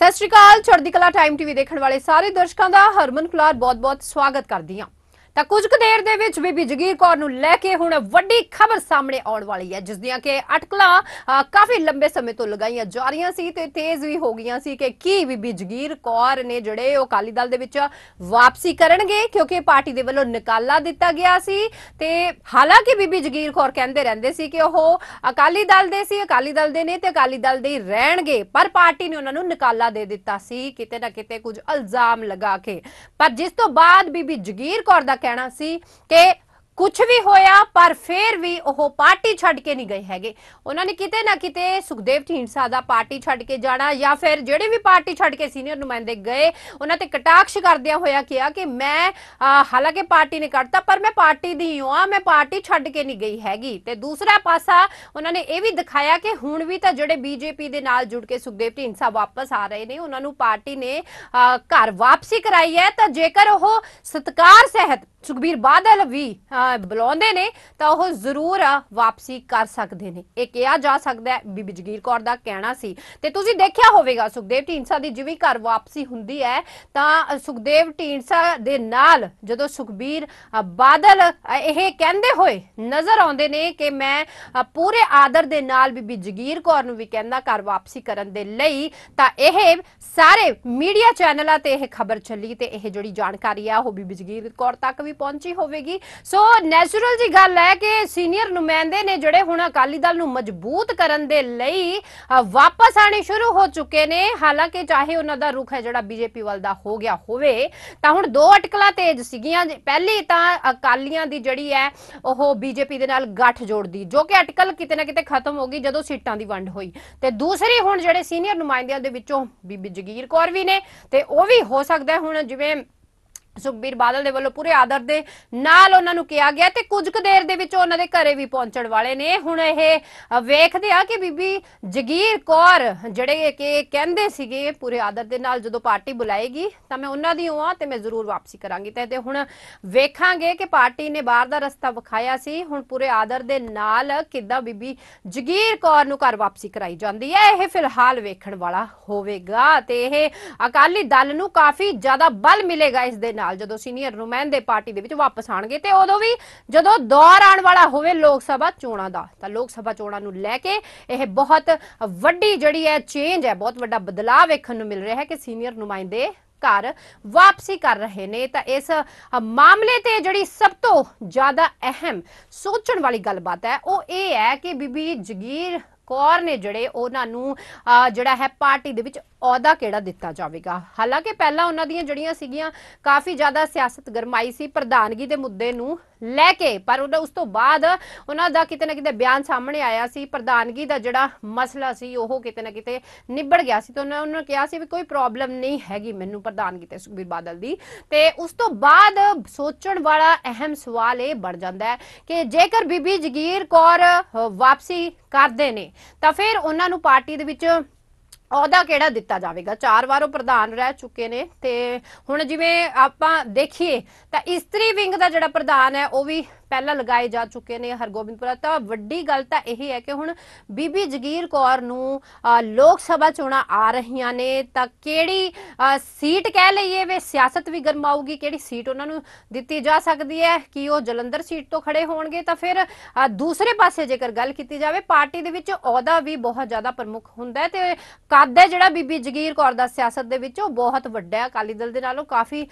ਸਤਿ ਸ਼੍ਰੀ ਅਕਾਲ ਚੜ੍ਹਦੀ ਕਲਾ ਟਾਈਮ ਟੀਵੀ ਦੇਖਣ ਵਾਲੇ ਸਾਰੇ ਦਰਸ਼ਕਾਂ ਦਾ ਹਰਮਨ ਕੁਲਾਰ ਬਹੁਤ-ਬਹੁਤ ਸਵਾਗਤ ਕਰਦੀ ਹਾਂ ਤਾਂ ਕੁਝ ਕੁ ਦੇਰ ਦੇ ਵਿੱਚ ਬੀਬੀ ਜਗੀਰ ਕੌਰ ਨੂੰ ਲੈ ਕੇ ਹੁਣ ਵੱਡੀ ਖਬਰ ਸਾਹਮਣੇ ਆਉਣ ਵਾਲੀ ਹੈ ਜਿਸ ਦੀਆਂ ਕਿ ਅਟਕਲਾਂ ਕਾਫੀ ਲੰਬੇ ਸਮੇਂ ਤੋਂ ਲਗਾਈਆਂ ਜਾ ਰਹੀਆਂ ਸੀ ਤੇ ਤੇਜ਼ ਵੀ ਹੋ ਗਈਆਂ ਸੀ ਕਿ ਕੀ ਬੀਬੀ ਜਗੀਰ ਕੌਰ ਨੇ ਜਿਹੜੇ ਉਹ ਅਕਾਲੀ ਦਲ ਦੇ ਵਿੱਚ ਵਾਪਸੀ ਕਰਨਗੇ ਕਿਉਂਕਿ ਪਾਰਟੀ ਦੇ ਵੱਲੋਂ ਨਿਕਾਲਾ ਦਿੱਤਾ ਗਿਆ ਸੀ ਤੇ ਹਾਲਾਂਕਿ ਬੀਬੀ ਜਗੀਰ ਕੌਰ ਕਹਿੰਦੇ ਰਹਿੰਦੇ ਸੀ ਕਿ ਉਹ ਅਕਾਲੀ ਦਲ ਦੇ ਸੀ ਅਕਾਲੀ ਦਲ ਦੇ ਨੇ ਤੇ ਅਕਾਲੀ ਦਲ ਦੇ ਰਹਿਣਗੇ ਪਰ ਪਾਰਟੀ ਨੇ ਉਹਨਾਂ ਨੂੰ ਨਿਕਾਲਾ ਦੇ ਦਿੱਤਾ ਸੀ ਕਿਤੇ ਨਾ ਕਿਤੇ ਕੁਝ ਇਲਜ਼ਾਮ ਲਗਾ ਕੇ ਪਰ ਜਿਸ ਤੋਂ ਬਾਅਦ ਬੀਬੀ ਜਗੀਰ ਕੌਰ ਦਾ ਕਹਿਣਾ ਸੀ ਕਿ ਕੁਝ ਵੀ ਹੋਇਆ ਪਰ ਫੇਰ ਵੀ ਉਹ ਪਾਰਟੀ ਛੱਡ ਕੇ ਨਹੀਂ ਗਏ ਹੈਗੇ ਉਹਨਾਂ ਨੇ ਕਿਤੇ ਨਾ ਕਿਤੇ ਸੁਖਦੇਵ ਢੀਂਡਸਾ ਦਾ ਪਾਰਟੀ ਛੱਡ ਕੇ ਜਾਣਾ ਜਾਂ ਫਿਰ ਜਿਹੜੇ ਵੀ ਪਾਰਟੀ ਛੱਡ ਕੇ ਸੀਨੀਅਰ ਨੁਮਾਇੰਦੇ ਗਏ ਉਹਨਾਂ ਤੇ ਕਟਾਕਸ਼ ਕਰਦਿਆਂ ਹੋਇਆ ਕਿਹਾ ਕਿ ਮੈਂ ਹਾਲਾਂਕਿ ਪਾਰਟੀ ਨੇ ਕੱਢਤਾ ਪਰ ਮੈਂ ਪਾਰਟੀ ਦੀ ਹਾਂ ਮੈਂ ਪਾਰਟੀ ਛੱਡ ਕੇ ਨਹੀਂ ਗਈ ਹੈਗੀ ਤੇ ਦੂਸਰਾ ਪਾਸਾ ਉਹਨਾਂ ਨੇ ਇਹ ਵੀ ਦਿਖਾਇਆ ਕਿ ਹੁਣ ਵੀ ਤਾਂ ਜਿਹੜੇ ਬੀਜੇਪੀ ਦੇ ਨਾਲ ਜੁੜ ਕੇ ਸੁਖਦੇਵ ਢੀਂਡਸਾ ਵਾਪਸ ਆ ਰਹੇ ਨੇ ਉਹਨਾਂ ਨੂੰ ਪਾਰਟੀ ਨੇ ਘਰ ਵਾਪਸੀ ਕਰਾਈ ਹੈ ਤਾਂ ਜੇਕਰ ਉਹ ਸਤਕਾਰ ਸਹਿਤ ਸੁਖਬੀਰ ਬਾਦਲ ਵੀ ਬੁਲਾਉਂਦੇ ਨੇ ਤਾਂ ਉਹ ਜ਼ਰੂਰ ਵਾਪਸੀ ਕਰ ਸਕਦੇ ਨੇ ਇਹ ਕਿਹਾ ਜਾ ਸਕਦਾ ਹੈ ਬੀਬੀ ਜਗੀਰ ਕੌਰ ਦਾ ਕਹਿਣਾ ਸੀ ਤੇ ਤੁਸੀਂ ਦੇਖਿਆ ਹੋਵੇਗਾ ਸੁਖਦੇਵ ਢੀਂਡਸਾ ਦੀ ਜਿਵੇਂ ਘਰ ਵਾਪਸੀ ਹੁੰਦੀ ਹੈ ਤਾਂ ਸੁਖਦੇਵ ਢੀਂਡਸਾ ਦੇ ਨਾਲ ਜਦੋਂ ਸੁਖਬੀਰ ਬਾਦਲ ਇਹ ਕਹਿੰਦੇ ਹੋਏ ਨਜ਼ਰ ਆਉਂਦੇ ਨੇ ਕਿ ਮੈਂ ਪੂਰੇ ਆਦਰ ਦੇ ਨਾਲ ਬੀਬੀ ਜਗੀਰ ਕੌਰ ਨੂੰ ਵੀ ਕਹਿੰਦਾ ਘਰ ਵਾਪਸੀ ਕਰਨ ਦੇ ਲਈ ਤਾਂ ਇਹ ਸਾਰੇ ਮੀਡੀਆ ਚੈਨਲਾਂ ਤੇ ਇਹ ਖਬਰ ਚੱਲੀ ਤੇ ਇਹ ਜਿਹੜੀ ਜਾਣਕਾਰੀ ਆ ਉਹ ਬੀਬੀ ਜਗੀਰ ਕੌਰ ਤੱਕ ਵੀ ਪਹੁੰਚੀ ਹੋਵੇਗੀ ਸੋ ਨੈਚੁਰਲ ਜੀ ਗੱਲ ਹੈ ਕਿ ਸੀਨੀਅਰ ਨੁਮਾਇੰਦੇ ਨੇ ਜਿਹੜੇ ਹੁਣ ਅਕਾਲੀ ਦਲ ਨੂੰ ਮਜ਼ਬੂਤ ਕਰਨ ਦੇ ਲਈ ਵਾਪਸ ਆਣੇ ਸ਼ੁਰੂ ਹੋ ਚੁੱਕੇ ਨੇ ਹਾਲਾਂਕਿ ਚਾਹੇ ਉਹਨਾਂ ਦਾ ਰੁਖ ਹੈ ਜਿਹੜਾ ਬੀਜੇਪੀ ਵੱਲ ਦਾ ਹੋ ਗਿਆ ਹੋਵੇ ਤਾਂ ਹੁਣ ਦੋ ਅਟਕਲਾਂ ਤੇਜ਼ ਸੀਗੀਆਂ ਪਹਿਲੀ ਤਾਂ ਅਕਾਲੀਆਂ ਦੀ ਜਿਹੜੀ ਹੈ ਉਹ ਬੀਜੇਪੀ ਦੇ ਨਾਲ ਗੱਠ ਜੋੜਦੀ ਜੋ ਕਿ ਅਟਕਲ ਕਿਤੇ ਨਾ ਕਿਤੇ ਖਤਮ ਹੋ ਗਈ ਜਦੋਂ ਸੀਟਾਂ ਦੀ ਵੰਡ ਹੋਈ ਤੇ ਦੂਸਰੀ ਹੁਣ ਜਿਹੜੇ ਸੀਨੀਅਰ ਨੁਮਾਇੰਦਿਆਂ ਦੇ ਵਿੱਚੋਂ ਬੀਬੀ ਜਗੀਰ ਕੌਰ ਵੀ ਨੇ ਤੇ ਉਹ ਵੀ ਹੋ ਸਕਦਾ ਹੁਣ ਜਿਵੇਂ ਸੁਖਬੀਰ ਬਾਦਲ ਦੇ ਵੱਲੋਂ ਪੂਰੇ ਆਦਰ ਦੇ ਨਾਲ ਉਹਨਾਂ ਨੂੰ ਕਿਹਾ ਗਿਆ ਤੇ ਕੁਝ ਕੁ ਦੇਰ ਦੇ ਵਿੱਚ ਉਹਨਾਂ ਦੇ ਘਰੇ ਵੀ ਪਹੁੰਚਣ ਵਾਲੇ ਨੇ ਹੁਣ ਇਹ ਵੇਖਦੇ ਆ ਕਿ ਬੀਬੀ ਜਗੀਰ ਕੌਰ ਜਿਹੜੇ ਕਿ ਕਹਿੰਦੇ ਸੀਗੇ ਪੂਰੇ ਆਦਰ ਦੇ ਨਾਲ ਜਦੋਂ ਪਾਰਟੀ ਬੁਲਾਏਗੀ ਤਾਂ ਮੈਂ ਉਹਨਾਂ ਦੀ ਹਾਂ ਤੇ ਮੈਂ ਜ਼ਰੂਰ ਵਾਪਸੀ ਕਰਾਂਗੀ ਤੇ ਹੁਣ ਵੇਖਾਂਗੇ ਕਿ ਪਾਰਟੀ ਨੇ ਬਾਹਰ ਦਾ ਰਸਤਾ ਵਿਖਾਇਆ ਸੀ ਹੁਣ ਪੂਰੇ ਆਦਰ ਦੇ ਨਾਲ ਕਿੱਦਾਂ ਬੀਬੀ ਜਗੀਰ ਕੌਰ ਨੂੰ ਘਰ ਵਾਪਸੀ ਕਰਾਈ ਜਾਂਦੀ ਹੈ ਇਹ ਫਿਲਹਾਲ ਵੇਖਣ ਵਾਲਾ ਹੋਵੇਗਾ ਤੇ ਇਹ ਅਕਾਲੀ ਦਲ ਨੂੰ ਕਾਫੀ ਜ਼ਿਆਦਾ ਬਲ ਮਿਲੇਗਾ ਇਸ ਦੇ ਨਾਲ ਨਾਲ ਜਦੋਂ ਸੀਨੀਅਰ ਨੁਮਾਇੰਦੇ ਪਾਰਟੀ ਦੇ ਵਿੱਚ ਵਾਪਸ ਆਣਗੇ ਤੇ ਉਦੋਂ ਵੀ ਜਦੋਂ ਦੌਰ ਆਉਣ ਵਾਲਾ ਹੋਵੇ ਲੋਕ ਸਭਾ ਚੋਣਾਂ ਦਾ ਤਾਂ ਲੋਕ ਸਭਾ ਚੋਣਾਂ ਨੂੰ ਲੈ ਕੇ ਇਹ ਬਹੁਤ ਵੱਡੀ ਜਿਹੜੀ ਹੈ ਚੇਂਜ ਹੈ ਬਹੁਤ ਵੱਡਾ ਬਦਲਾਅ ਵੇਖਣ ਨੂੰ ਮਿਲ ਰਿਹਾ ਹੈ ਕਿ ਸੀਨੀਅਰ ਨੁਮਾਇੰਦੇ ਘਰ ਵਾਪਸੀ ਕਰ ਰਹੇ ਨੇ ਤਾਂ ਇਸ ਮਾਮਲੇ ਤੇ ਜਿਹੜੀ ਸਭ ਤੋਂ ਜ਼ਿਆਦਾ ਅਹਿਮ ਸੋਚਣ ਵਾਲੀ ਗੱਲਬਾਤ ਹੈ ਉਹ ਇਹ ਹੈ ਕਿ ਬੀਬੀ ਜਗੀਰ ਕੌਰ ਨੇ ਜਿਹੜੇ ਉਹਨਾਂ ਨੂੰ ਜਿਹੜਾ ਹੈ ਪਾਰਟੀ ਦੇ ਵਿੱਚ ਅਹੁਦਾ ਕਿਹੜਾ ਦਿੱਤਾ ਜਾਵੇਗਾ ਹਾਲਾਂਕਿ ਪਹਿਲਾਂ ਉਹਨਾਂ ਦੀਆਂ ਜਿਹੜੀਆਂ ਸੀਗੀਆਂ ਕਾਫੀ ਜ਼ਿਆਦਾ ਸਿਆਸਤ ਗਰਮਾਈ ਸੀ ਪ੍ਰਧਾਨਗੀ ਦੇ ਮੁੱਦੇ ਨੂੰ ਲੈ ਕੇ ਪਰ ਉਹਨਾਂ ਉਸ ਤੋਂ ਬਾਅਦ ਉਹਨਾਂ ਦਾ ਕਿਤੇ ਨਾ ਕਿਤੇ ਬਿਆਨ ਸਾਹਮਣੇ ਆਇਆ ਸੀ ਪ੍ਰਧਾਨਗੀ ਦਾ ਜਿਹੜਾ ਮਸਲਾ ਸੀ ਉਹ ਕਿਤੇ ਨਾ ਕਿਤੇ ਨਿਬੜ ਗਿਆ ਸੀ ਤਾਂ ਉਹਨਾਂ ਨੇ ਕਿਹਾ ਸੀ ਵੀ ਕੋਈ ਪ੍ਰੋਬਲਮ ਨਹੀਂ ਹੈਗੀ ਮੈਨੂੰ ਪ੍ਰਧਾਨਗੀ ਤੇ ਸੁਖਬੀਰ ਬਾਦਲ ਦੀ ਤੇ ਉਸ ਤੋਂ ਬਾਅਦ ਸੋਚਣ ਵਾਲਾ ਅਹਿਮ ਸਵਾਲ ਇਹ ਬਣ ਜਾਂਦਾ ਹੈ ਕਿ ਜੇਕਰ ਬੀਬੀ ਜਗੀਰ ਕੌਰ ਵਾਪਸੀ ਕਰਦੇ ਨੇ ਤਾਂ ਫਿਰ ਉਹਨਾਂ ਨੂੰ ਪਾਰਟੀ ਦੇ ਵਿੱਚ ਅਹੁਦਾ ਕਿਹੜਾ ਦਿੱਤਾ ਜਾਵੇਗਾ ਚਾਰ ਵਾਰ ਉਹ ਪ੍ਰਧਾਨ ਰਹਿ ਚੁੱਕੇ ਨੇ ਤੇ ਹੁਣ ਜਿਵੇਂ ਆਪਾਂ ਦੇਖੀਏ ਤਾਂ ਇਸਤਰੀ ਵਿੰਗ ਦਾ ਜਿਹੜਾ ਪ੍ਰਧਾਨ ਹੈ ਉਹ ਵੀ ਪਹਿਲਾਂ ਲਗਾਏ ਜਾ ਚੁੱਕੇ ਨੇ ਹਰਗੋਬਿੰਦਪੁਰਾ ਤਾਂ ਵੱਡੀ ਗੱਲ ਤਾਂ ਇਹ ਹੈ ਕਿ ਹੁਣ ਬੀਬੀ ਜਗੀਰ ਕੌਰ ਨੂੰ ਲੋਕ ਸਭਾ ਚੋਣਾਂ ਆ ਰਹੀਆਂ ਨੇ ਤਾਂ ਕਿਹੜੀ ਸੀਟ ਕਹਿ ਲਈਏ ਵੇ ਸਿਆਸਤ ਵੀ ਗਰਮਾਊਗੀ ਕਿਹੜੀ ਸੀਟ ਉਹਨਾਂ ਨੂੰ ਦਿੱਤੀ ਜਾ ਸਕਦੀ ਹੈ ਕਿ ਉਹ ਜਲੰਧਰ ਸੀਟ ਤੋਂ ਖੜੇ ਹੋਣਗੇ ਤਾਂ ਫਿਰ ਦੂਸਰੇ ਪਾਸੇ ਜੇਕਰ ਗੱਲ ਕੀਤੀ ਜਾਵੇ ਪਾਰਟੀ ਦੇ ਵਿੱਚ ਅਹੁਦਾ ਵੀ ਬਹੁਤ ਜ਼ਿਆਦਾ ਪ੍ਰਮੁੱਖ ਹੁੰਦਾ ਹੈ ਤੇ ਕੱਦ ਹੈ ਜਿਹੜਾ ਬੀਬੀ ਜਗੀਰ ਕੌਰ ਦਾ ਸਿਆਸਤ ਦੇ ਵਿੱਚ ਉਹ ਬਹੁਤ ਵੱਡਾ ਅਕਾਲੀ ਦਲ ਦੇ ਨਾਲੋਂ ਕਾਫੀ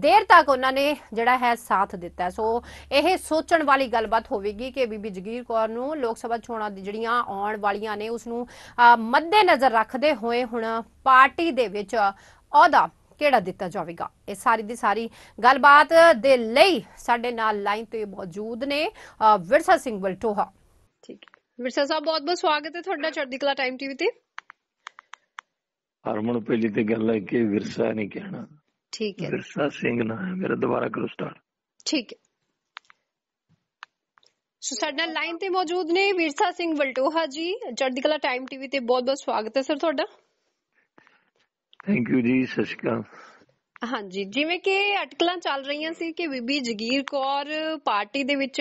ਦੇਰ ਤੱਕ ਉਹਨਾਂ ਨੇ ਜਿਹੜਾ ਹੈ ਸਾਥ ਦਿੱਤਾ ਸੋ ਇਹ ਸੋ ਸੋਚਣ ਵਾਲੀ ਗੱਲਬਾਤ ਹੋਵੇਗੀ ਕਿ ਬੀਬੀ ਜਗੀਰ ਕੌਰ ਨੂੰ ਲੋਕ ਸਭਾ ਚੋਣਾਂ ਦੀ ਜਿਹੜੀਆਂ ਆਉਣ ਵਾਲੀਆਂ ਨੇ ਉਸ ਨੂੰ ਮੱਦੇ ਨਜ਼ਰ ਰੱਖਦੇ ਹੋਏ ਹੁਣ ਪਾਰਟੀ ਦੇ ਵਿੱਚ ਅਹੁਦਾ ਕਿਹੜਾ ਦਿੱਤਾ ਜਾਵੇਗਾ ਇਹ ਸਾਰੀ ਦੀ ਸਾਰੀ ਗੱਲਬਾਤ ਦੇ ਲਈ ਸਾਡੇ ਨਾਲ ਲਾਈਨ ਤੇ ਮੌਜੂਦ ਨੇ ਵਿਰਸਾ ਸਿੰਘ ਬਲਟੋਹਾ ਠੀਕ ਵਿਰਸਾ ਸਾਹਿਬ ਬਹੁਤ ਬਹੁਤ ਸਵਾਗਤ ਹੈ ਤੁਹਾਡਾ ਚੜ੍ਹਦੀ ਕਲਾ ਟਾਈਮ ਟੀਵੀ ਤੇ ਹਰਮਨ ਪਹਿਲੀ ਤੇ ਗੱਲ ਹੈ ਕਿ ਵਿਰਸਾ ਨਹੀਂ ਕਹਿਣਾ ਠੀਕ ਹੈ ਵਿਰਸਾ ਸਿੰਘ ਨਾ ਮੇਰਾ ਦੁਬਾਰਾ ਕਰੋ ਸਟਾਰਟ ਠੀਕ ਹੈ ਸੋ ਸਾਡੇ ਨਾਲ ਲਾਈਨ ਤੇ ਮੌਜੂਦ ਨੇ ਵਿਰਸਾ ਸਿੰਘ ਵਲਟੋਹਾ ਜੀ ਚੜ੍ਹਦੀ ਕਲਾ ਟਾਈਮ ਟੀਵੀ ਤੇ ਬਹੁਤ ਬਹੁਤ ਸਵਾਗਤ ਹੈ ਸਰ ਤੁਹਾਡਾ ਥੈਂਕ ਯੂ ਜੀ ਸਸ਼ਕਾ ਹਾਂਜੀ ਜਿਵੇਂ ਕਿ ਅਟਕਲਾਂ ਚੱਲ ਰਹੀਆਂ ਸੀ ਕਿ ਬੀਬੀ ਜਗੀਰ ਕੌਰ ਪਾਰਟੀ ਦੇ ਵਿੱਚ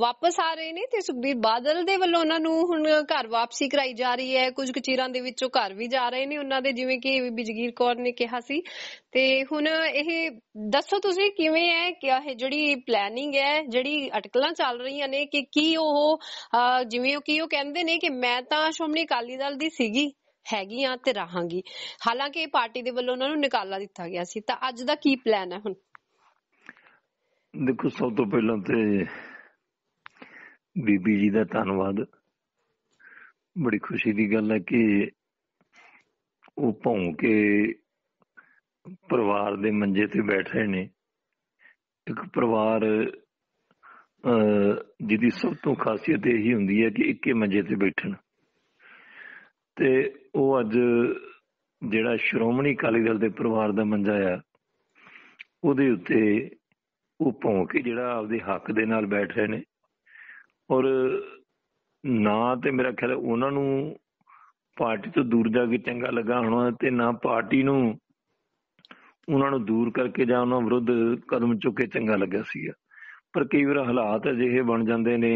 ਵਾਪਸ ਆ ਰਹੇ ਨੇ ਤੇ ਸੁਖਬੀਰ ਬਾਦਲ ਦੇ ਵੱਲੋਂ ਉਹਨਾਂ ਨੂੰ ਹੁਣ ਘਰ ਵਾਪਸੀ ਕਰਾਈ ਜਾ ਰਹੀ ਹੈ ਕੁਝ ਕਚੀਰਾਂ ਦੇ ਵਿੱਚੋਂ ਘਰ ਵੀ ਜਾ ਰਹੇ ਨੇ ਉਹਨਾਂ ਦੇ ਜਿਵੇਂ ਕਿ ਬੀਬੀ ਜਗੀਰ ਕੌਰ ਨੇ ਕਿਹਾ ਸੀ ਤੇ ਹੁਣ ਇਹ ਦੱਸੋ ਤੁਸੀਂ ਕਿਵੇਂ ਹੈ ਕਿ ਇਹ ਜਿਹੜੀ ਪਲੈਨਿੰਗ ਹੈ ਜਿਹੜੀ ਅਟਕਲਾਂ ਚੱਲ ਰਹੀਆਂ ਨੇ ਕਿ ਕੀ ਉਹ ਜਿਵੇਂ ਕਿ ਉਹ ਕਹਿੰਦੇ ਨੇ ਕਿ ਮੈਂ ਤਾਂ ਸ਼੍ਰੋਮਣੀ ਅਕਾਲੀ ਦਲ ਦੀ ਸੀਗੀ ਹੈਗੀ ਆ ਤੇ ਰਹਾਂਗੀ ਹਾਲਾਂਕਿ ਇਹ ਪਾਰਟੀ ਦੇ ਵੱਲੋਂ ਉਹਨਾਂ ਨੂੰ ਨਿਕਾਲਾ ਦਿੱਤਾ ਗਿਆ ਸੀ ਤਾਂ ਅੱਜ ਦਾ ਕੀ ਪਲਾਨ ਹੈ ਹੁਣ ਦੇਖੋ ਸਭ ਤੋਂ ਪਹਿਲਾਂ ਤੇ ਬੀਬੀ ਜੀ ਦਾ ਧੰਨਵਾਦ ਬੜੀ ਖੁਸ਼ੀ ਦੀ ਗੱਲ ਹੈ ਕਿ ਉਹ ਭੌਂ ਕੇ ਪਰਿਵਾਰ ਦੇ ਮੰਜੇ ਤੇ ਬੈਠੇ ਨੇ ਇੱਕ ਪਰਿਵਾਰ ਜਿਹਦੀ ਸਭ ਤੋਂ ਖਾਸੀਅਤ ਇਹ ਹੀ ਹੁੰਦੀ ਹੈ ਕਿ ਇੱਕੇ ਮੰਜੇ ਤੇ ਬੈਠਣ ਤੇ ਉਹ ਅੱਜ ਜਿਹੜਾ ਸ਼੍ਰੋਮਣੀ ਅਕਾਲੀ ਦਲ ਦੇ ਪਰਿਵਾਰ ਦਾ ਮੰਜਾ ਆ ਉਹਦੇ ਉੱਤੇ ਉਹ ਭੌਂਕੇ ਕੇ ਜਿਹੜਾ ਆਪਦੇ ਹੱਕ ਦੇ ਨਾਲ ਬੈਠ ਰਹੇ ਨੇ ਔਰ ਨਾ ਤੇ ਮੇਰਾ ਖਿਆਲ ਉਹਨਾਂ ਨੂੰ ਪਾਰਟੀ ਤੋਂ ਦੂਰ ਜਾ ਕੇ ਚੰਗਾ ਲੱਗਾ ਹੋਣਾ ਤੇ ਨਾ ਪਾਰਟੀ ਨੂੰ ਉਹਨਾਂ ਨੂੰ ਦੂਰ ਕਰਕੇ ਜਾਂ ਉਹਨਾਂ ਵਿਰੁੱਧ ਕਦਮ ਚੁੱਕੇ ਚੰਗਾ ਲੱਗਿਆ ਸੀਗਾ ਪਰ ਕਈ ਵਾਰ ਹਾਲਾਤ ਅਜਿਹੇ ਬਣ ਜਾਂਦੇ ਨੇ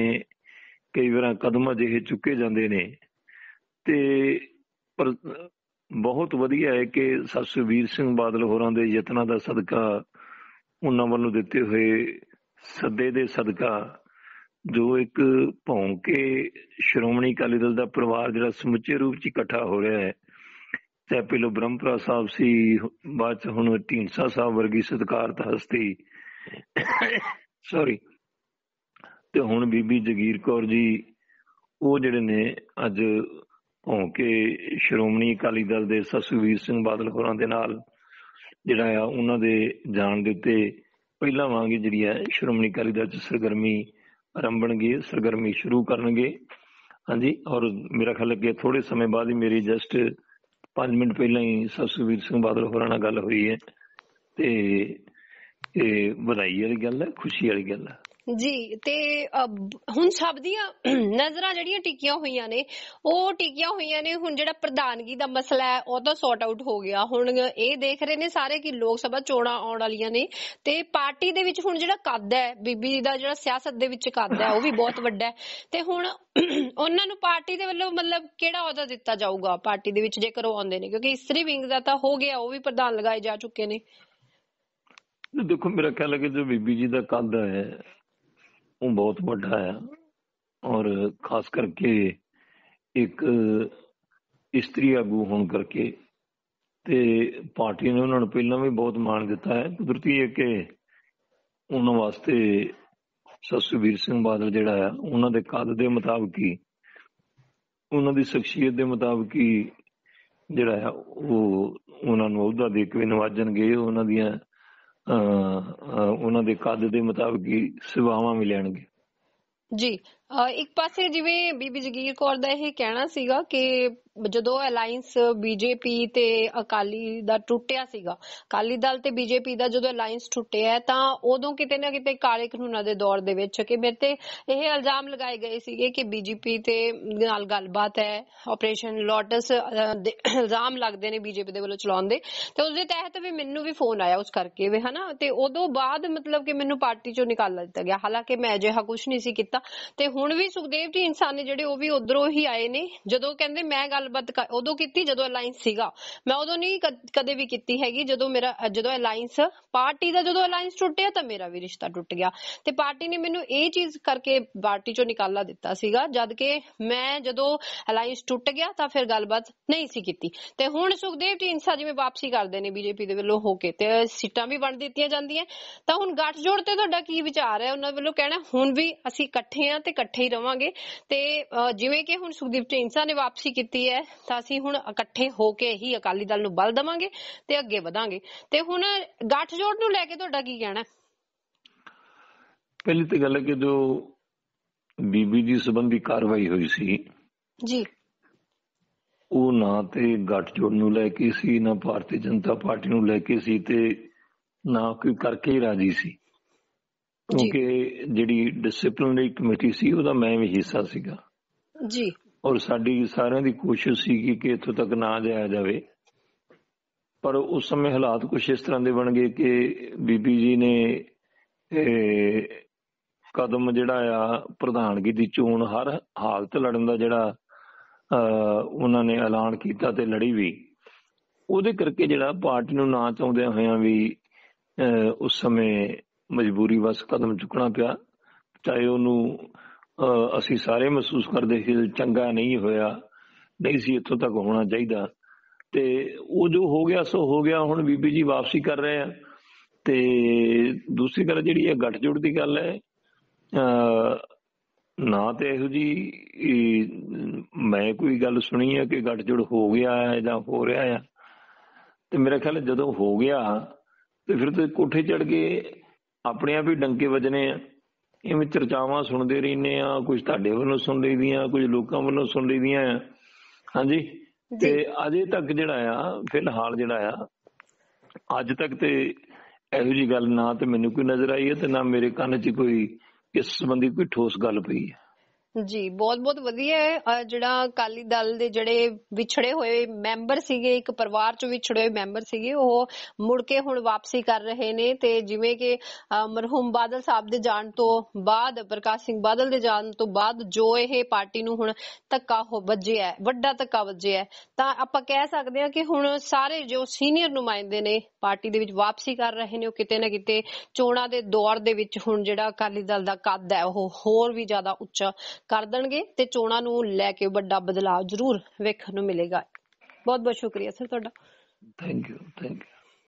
ਕਈ ਵਾਰ ਕਦਮ ਅਜਿਹੇ ਚੁੱਕੇ ਜਾਂਦੇ ਨੇ ਤੇ ਪਰ ਬਹੁਤ ਵਧੀਆ ਹੈ ਕਿ ਸਤ ਵੀਰ ਸਿੰਘ ਬਾਦਲ ਹੋਰਾਂ ਦੇ ਯਤਨਾਂ ਦਾ ਸਦਕਾ ਉਹਨਾਂ ਵੱਲੋਂ ਦਿੱਤੇ ਹੋਏ ਸੱਦੇ ਦੇ ਸਦਕਾ ਜੋ ਇੱਕ ਭੌਂਕੇ ਸ਼੍ਰੋਮਣੀ ਅਕਾਲੀ ਦਲ ਦਾ ਪਰਿਵਾਰ ਜਿਹੜਾ ਸਮੁੱਚੇ ਰੂਪ 'ਚ ਇਕੱਠਾ ਹੋ ਰਿਹਾ ਹੈ ਤੇ ਪਿਲੋ ਬ੍ਰਹਮਪਰਾ ਸਾਹਿਬ ਸੀ ਬਾਅਦ ਚ ਹੁਣ ਢੀਂਸਾ ਸਾਹਿਬ ਵਰਗੀ ਸਤਕਾਰਤ ਹਸਤੀ ਸੌਰੀ ਤੇ ਹੁਣ ਬੀਬੀ ਜਗੀਰ ਕੌਰ ਜੀ ਉਹ ਜਿਹੜੇ ਨੇ ਅੱਜ ਭੌਂਕੇ ਸ਼੍ਰੋਮਣੀ ਅਕਾਲੀ ਦਲ ਦੇ ਸਸੂਵੀਰ ਸਿੰਘ ਬਾਦਲ ਹੋਰਾਂ ਦੇ ਨਾਲ ਜਿਹੜਾ ਆ ਉਹਨਾਂ ਦੇ ਜਾਣ ਦੇ ਉੱਤੇ ਪਹਿਲਾਂ ਵਾਂਗ ਜਿਹੜੀ ਹੈ ਸ਼੍ਰੋਮਣੀ ਅਕਾਲੀ ਦਲ ਚ ਸਰਗਰਮੀ ਆਰੰਭਣਗੇ ਸਰਗਰਮੀ ਸ਼ੁਰੂ ਕਰਨਗੇ ਹਾਂਜੀ ਔਰ ਮੇਰਾ ਖਿਆਲ ਕਿ ਥੋੜੇ ਸਮੇਂ ਬਾਅਦ ਹੀ ਮੇਰੀ ਜਸਟ 5 ਮਿੰਟ ਪਹਿਲਾਂ ਹੀ ਸਸੂਵੀਰ ਸਿੰਘ ਬਾਦਲ ਹੋਰਾਂ ਨਾਲ ਗੱਲ ਹੋਈ ਹੈ ਤੇ ਇਹ ਵਧਾਈ ਵਾਲੀ ਗੱਲ ਹੈ ਖੁਸ਼ੀ ਵਾਲੀ ਗੱਲ ਹੈ ਜੀ ਤੇ ਹੁਣ ਸਭ ਦੀਆਂ ਨਜ਼ਰਾਂ ਜਿਹੜੀਆਂ ਟਿਕੀਆਂ ਹੋਈਆਂ ਨੇ ਉਹ ਟਿਕੀਆਂ ਹੋਈਆਂ ਨੇ ਹੁਣ ਜਿਹੜਾ ਪ੍ਰਧਾਨਗੀ ਦਾ ਮਸਲਾ ਹੈ ਉਹ ਤਾਂ ਸੌਟ ਆਊਟ ਹੋ ਗਿਆ ਹੁਣ ਇਹ ਦੇਖ ਰਹੇ ਨੇ ਸਾਰੇ ਕਿ ਲੋਕ ਸਭਾ ਚੋਣਾਂ ਆਉਣ ਵਾਲੀਆਂ ਨੇ ਤੇ ਪਾਰਟੀ ਦੇ ਵਿੱਚ ਹੁਣ ਜਿਹੜਾ ਕੱਦ ਹੈ ਬੀਬੀ ਦਾ ਜਿਹੜਾ ਸਿਆਸਤ ਦੇ ਵਿੱਚ ਕੱਦ ਹੈ ਉਹ ਵੀ ਬਹੁਤ ਵੱਡਾ ਹੈ ਤੇ ਹੁਣ ਉਹਨਾਂ ਨੂੰ ਪਾਰਟੀ ਦੇ ਵੱਲੋਂ ਮਤਲਬ ਕਿਹੜਾ ਅਹੁਦਾ ਦਿੱਤਾ ਜਾਊਗਾ ਪਾਰਟੀ ਦੇ ਵਿੱਚ ਜੇਕਰ ਉਹ ਆਉਂਦੇ ਨੇ ਕਿਉਂਕਿ ਇਸਤਰੀ ਵਿੰਗ ਦਾ ਤਾਂ ਹੋ ਗਿਆ ਉਹ ਵੀ ਪ੍ਰਧਾਨ ਲਗਾਏ ਜਾ ਚੁੱਕੇ ਨੇ ਦੇਖੋ ਮੇਰਾ ਖਿਆਲ ਹੈ ਕਿ ਜੋ ਬੀਬੀ ਜੀ ਦਾ ਕੱਦ ਹੈ ਉਹ ਬਹੁਤ ਵੱਡਾ ਆ ਔਰ ਖਾਸ ਕਰਕੇ ਇੱਕ ਇਸਤਰੀ ਆਗੂ ਹੋਣ ਕਰਕੇ ਤੇ ਪਾਰਟੀ ਨੇ ਉਹਨਾਂ ਨੂੰ ਪਹਿਲਾਂ ਵੀ ਬਹੁਤ ਮਾਣ ਦਿੱਤਾ ਹੈ ਕੁਦਰਤੀ ਹੈ ਕਿ ਉਹਨਾਂ ਵਾਸਤੇ ਸਸਵੀਰ ਸਿੰਘ ਬਾਦਲ ਜਿਹੜਾ ਆ ਉਹਨਾਂ ਦੇ ਕਦ ਦੇ ਮੁਤਾਬਕ ਹੀ ਉਹਨਾਂ ਦੀ ਸ਼ਖਸੀਅਤ ਦੇ ਮੁਤਾਬਕ ਹੀ ਜਿਹੜਾ ਆ ਉਹ ਉਹਨਾਂ ਨੂੰ ਅਹੁਦਾ ਦੇ ਕੇ ਨਵਾਜਣਗੇ ਉਹਨਾਂ ਦੀਆਂ ਉਹਨਾਂ ਦੇ ਕੱਦ ਦੇ ਮੁਤਾਬਕ ਹੀ ਸੇਵਾਵਾਂ ਮਿਲਣਗੇ ਜੀ ਇੱਕ ਪਾਸੇ ਜਿਵੇਂ ਬੀਬੀ ਜਗੀਰ ਕੌਰ ਦਾ ਇਹ ਕਹਿਣਾ ਸੀਗਾ ਕਿ ਜਦੋਂ ਅਲਾਈਅੰਸ ਬੀਜੇਪੀ ਤੇ ਅਕਾਲੀ ਦਾ ਟੁੱਟਿਆ ਸੀਗਾ ਅਕਾਲੀ ਦਲ ਤੇ ਬੀਜੇਪੀ ਦਾ ਜਦੋਂ ਅਲਾਈਅੰਸ ਟੁੱਟਿਆ ਤਾਂ ਉਦੋਂ ਕਿਤੇ ਨਾ ਕਿਤੇ ਕਾਲੇ ਕਾਨੂੰਨਾਂ ਦੇ ਦੌਰ ਦੇ ਵਿੱਚ ਕਿ ਮੇਰੇ ਤੇ ਇਹ ਇਲਜ਼ਾਮ ਲਗਾਏ ਗਏ ਸੀਗੇ ਕਿ ਬੀਜੇਪੀ ਤੇ ਨਾਲ ਗੱਲਬਾਤ ਹੈ ਆਪਰੇਸ਼ਨ ਲੋਟਸ ਇਲਜ਼ਾਮ ਲੱਗਦੇ ਨੇ ਬੀਜੇਪੀ ਦੇ ਵੱਲੋਂ ਚਲਾਉਣ ਦੇ ਤੇ ਉਸ ਦੇ ਤਹਿਤ ਵੀ ਮੈਨੂੰ ਵੀ ਫੋਨ ਆਇਆ ਉਸ ਕਰਕੇ ਵੀ ਹਨਾ ਤੇ ਉਦੋਂ ਬਾਅਦ ਮਤਲਬ ਕਿ ਮੈਨੂੰ ਪਾਰਟੀ ਚੋਂ ਨਿਕਾਲ ਦਿੱਤਾ ਗਿਆ ਹਾਲਾਂਕਿ ਮੈਂ ਅਜਿਹਾ ਕੁਝ ਨਹੀਂ ਸੀ ਕੀਤਾ ਤੇ ਹੁਣ ਵੀ ਸੁਖਦੇਵ ਜੀ ਇਨਸਾਨ ਨੇ ਜਿਹੜੇ ਉਹ ਵੀ ਉਧਰੋਂ ਹੀ ਆਏ ਨੇ ਜਦੋਂ ਕਹਿੰਦੇ ਮੈਂ ਗੱਲਬਾਤ ਉਦੋਂ ਕੀਤੀ ਜਦੋਂ ਅਲਾਈਅੰਸ ਸੀਗਾ ਮੈਂ ਉਦੋਂ ਨਹੀਂ ਕਦੇ ਵੀ ਕੀਤੀ ਹੈਗੀ ਜਦੋਂ ਮੇਰਾ ਜਦੋਂ ਅਲਾਈਅੰਸ ਪਾਰਟੀ ਦਾ ਜਦੋਂ ਅਲਾਈਅੰਸ ਟੁੱਟਿਆ ਤਾਂ ਮੇਰਾ ਵੀ ਰਿਸ਼ਤਾ ਟੁੱਟ ਗਿਆ ਤੇ ਪਾਰਟੀ ਨੇ ਮੈਨੂੰ ਇਹ ਚੀਜ਼ ਕਰਕੇ ਪਾਰਟੀ ਚੋਂ ਨਿਕਾਲਾ ਦਿੱਤਾ ਸੀਗਾ ਜਦ ਕਿ ਮੈਂ ਜਦੋਂ ਅਲਾਈਅੰਸ ਟੁੱਟ ਗਿਆ ਤਾਂ ਫਿਰ ਗੱਲਬਾਤ ਨਹੀਂ ਸੀ ਕੀਤੀ ਤੇ ਹੁਣ ਸੁਖਦੇਵ ਜੀ ਇਨਸਾ ਜਿਵੇਂ ਵਾਪਸੀ ਕਰਦੇ ਨੇ ਬੀਜੇਪੀ ਦੇ ਵੱਲੋਂ ਹੋ ਕੇ ਤੇ ਸੀਟਾਂ ਵੀ ਵੰਡ ਦਿੱਤੀਆਂ ਜਾਂਦੀਆਂ ਤਾਂ ਹੁਣ ਗੱਠ ਜੋੜ ਤੇ ਤੁਹਾਡਾ ਕੀ ਵਿਚਾਰ ਹੈ ਉਹਨਾਂ ਵੱਲੋਂ ਕਹਿਣਾ ਹੁਣ ਵੀ ਅਸੀਂ ਇਕੱਠੇ ਆ ਤੇ ਇਕੱਠੇ ਹੀ ਰਵਾਂਗੇ ਤੇ ਜਿਵੇਂ ਕਿ ਹੁਣ ਸੁਖਦੀਪ ਢੀਂਸਾ ਨੇ ਵਾਪਸੀ ਕੀਤੀ ਹੈ ਤਾਂ ਅਸੀਂ ਹੁਣ ਇਕੱਠੇ ਹੋ ਕੇ ਹੀ ਅਕਾਲੀ ਦਲ ਨੂੰ ਬਲ ਦਵਾਂਗੇ ਤੇ ਅੱਗੇ ਵਧਾਂਗੇ ਤੇ ਹੁਣ ਗੱਠਜੋੜ ਨੂੰ ਲੈ ਕੇ ਤੁਹਾਡਾ ਕੀ ਕਹਿਣਾ ਪਹਿਲੀ ਤੇ ਗੱਲ ਹੈ ਕਿ ਜੋ ਬੀਬੀ ਜੀ ਸੰਬੰਧੀ ਕਾਰਵਾਈ ਹੋਈ ਸੀ ਜੀ ਉਹ ਨਾ ਤੇ ਗੱਠਜੋੜ ਨੂੰ ਲੈ ਕੇ ਸੀ ਨਾ ਭਾਰਤੀ ਜਨਤਾ ਪਾਰਟੀ ਨੂੰ ਲੈ ਕੇ ਸੀ ਤੇ ਨਾ ਕੋਈ ਕਰਕੇ ਹੀ ਰਾਜੀ ਸੀ ਕਿਉਂਕਿ ਜਿਹੜੀ ਡਿਸਪਲਿਨਰੀ ਕਮੇਟੀ ਸੀ ਉਹਦਾ ਮੈਂ ਵੀ ਹਿੱਸਾ ਸੀਗਾ ਜੀ ਔਰ ਸਾਡੀ ਸਾਰਿਆਂ ਦੀ ਕੋਸ਼ਿਸ਼ ਸੀ ਕਿ ਇੱਥੋਂ ਤੱਕ ਨਾ ਜਾਇਆ ਜਾਵੇ ਪਰ ਉਸ ਸਮੇਂ ਹਾਲਾਤ ਕੁਝ ਇਸ ਤਰ੍ਹਾਂ ਦੇ ਬਣ ਗਏ ਕਿ ਬੀਬੀ ਜੀ ਨੇ ਕਦਮ ਜਿਹੜਾ ਆ ਪ੍ਰਧਾਨਗੀ ਦੀ ਚੋਣ ਹਰ ਹਾਲਤ ਲੜਨ ਦਾ ਜਿਹੜਾ ਉਹਨਾਂ ਨੇ ਐਲਾਨ ਕੀਤਾ ਤੇ ਲੜੀ ਵੀ ਉਹਦੇ ਕਰਕੇ ਜਿਹੜਾ ਪਾਰਟੀ ਨੂੰ ਨਾ ਚਾਹੁੰਦੇ ਹੋਇਆਂ ਵੀ ਉਸ ਸਮੇਂ ਮਜਬੂਰੀ ਵਸ ਕਦਮ ਚੁੱਕਣਾ ਪਿਆ ਚਾਹੇ ਉਹਨੂੰ ਅਸੀਂ ਸਾਰੇ ਮਹਿਸੂਸ ਕਰਦੇ ਸੀ ਚੰਗਾ ਨਹੀਂ ਹੋਇਆ ਨਹੀਂ ਸੀ ਇੱਥੋਂ ਤੱਕ ਹੋਣਾ ਚਾਹੀਦਾ ਤੇ ਉਹ ਜੋ ਹੋ ਗਿਆ ਸੋ ਹੋ ਗਿਆ ਹੁਣ ਬੀਬੀ ਜੀ ਵਾਪਸੀ ਕਰ ਰਹੇ ਆ ਤੇ ਦੂਸਰੀ ਗੱਲ ਜਿਹੜੀ ਇਹ ਗੱਠਜੋੜ ਦੀ ਗੱਲ ਹੈ ਨਾ ਤੇ ਇਹੋ ਜੀ ਮੈਂ ਕੋਈ ਗੱਲ ਸੁਣੀ ਹੈ ਕਿ ਗੱਠਜੋੜ ਹੋ ਗਿਆ ਹੈ ਜਾਂ ਹੋ ਰਿਹਾ ਹੈ ਤੇ ਮੇਰੇ ਖਿਆਲ ਜਦੋਂ ਹੋ ਗਿਆ ਤੇ ਫਿਰ ਤੇ ਕੋਠੇ ਚੜ ਕੇ ਆਪਣੇ ਆਪ ਹੀ ਡੰਕੇ ਵਜਨੇ ਆ ਇਵੇਂ ਚਰਚਾਵਾਂ ਸੁਣਦੇ ਰਹਿੰਨੇ ਆ ਕੁਝ ਤੁਹਾਡੇ ਵੱਲੋਂ ਸੁਣ ਲਈਦੀਆਂ ਕੁਝ ਲੋਕਾਂ ਵੱਲੋਂ ਸੁਣ ਲਈਦੀਆਂ ਆ ਹਾਂਜੀ ਤੇ ਅਜੇ ਤੱਕ ਜਿਹੜਾ ਆ ਫਿਲਹਾਲ ਜਿਹੜਾ ਆ ਅੱਜ ਤੱਕ ਤੇ ਇਹੋ ਜੀ ਗੱਲ ਨਾ ਤੇ ਮੈਨੂੰ ਕੋਈ ਨਜ਼ਰ ਆਈ ਹੈ ਤੇ ਨਾ ਮੇਰੇ ਕੰਨ 'ਚ ਕੋਈ ਇਸ ਸੰਬੰਧੀ ਕੋਈ ਠੋਸ ਗੱਲ ਪਈ ਹੈ ਜੀ ਬਹੁਤ-ਬਹੁਤ ਵਧੀਆ ਹੈ ਜਿਹੜਾ ਅਕਾਲੀ ਦਲ ਦੇ ਜਿਹੜੇ ਵਿਛੜੇ ਹੋਏ ਮੈਂਬਰ ਸੀਗੇ ਇੱਕ ਪਰਿਵਾਰ ਚੋਂ ਵਿਛੜੇ ਹੋਏ ਮੈਂਬਰ ਸੀਗੇ ਉਹ ਮੁੜ ਕੇ ਹੁਣ ਵਾਪਸੀ ਕਰ ਰਹੇ ਨੇ ਤੇ ਜਿਵੇਂ ਕਿ ਮਰਹੂਮ ਬਾਦਲ ਸਾਹਿਬ ਦੇ ਜਾਣ ਤੋਂ ਬਾਅਦ ਪ੍ਰਕਾਸ਼ ਸਿੰਘ ਬਾਦਲ ਦੇ ਜਾਣ ਤੋਂ ਬਾਅਦ ਜੋ ਇਹ ਪਾਰਟੀ ਨੂੰ ਹੁਣ ਧੱਕਾ ਹੋ ਵੱਜਿਆ ਹੈ ਵੱਡਾ ਧੱਕਾ ਵੱਜਿਆ ਹੈ ਤਾਂ ਆਪਾਂ ਕਹਿ ਸਕਦੇ ਹਾਂ ਕਿ ਹੁਣ ਸਾਰੇ ਜੋ ਸੀਨੀਅਰ ਨੁਮਾਇੰਦੇ ਨੇ ਪਾਰਟੀ ਦੇ ਵਿੱਚ ਵਾਪਸੀ ਕਰ ਰਹੇ ਨੇ ਉਹ ਕਿਤੇ ਨਾ ਕਿਤੇ ਚੋਣਾਂ ਦੇ ਦੌਰ ਦੇ ਵਿੱਚ ਹੁਣ ਜਿਹੜਾ ਅਕਾਲੀ ਦਲ ਦਾ ਕੱਦ ਹੈ ਉਹ ਹੋਰ ਵੀ ਜ਼ਿਆਦਾ ਉੱਚਾ ਕਰ ਦੇਣਗੇ ਤੇ ਚੋਣਾਂ ਨੂੰ ਲੈ ਕੇ ਵੱਡਾ ਬਦਲਾਅ ਜ਼ਰੂਰ ਵੇਖਣ ਨੂੰ ਮਿਲੇਗਾ ਬਹੁਤ ਬਹੁਤ ਸ਼ੁਕਰੀਆ ਸਰ ਤੁਹਾਡਾ ਥੈਂਕ ਯੂ ਥੈਂਕ ਯੂ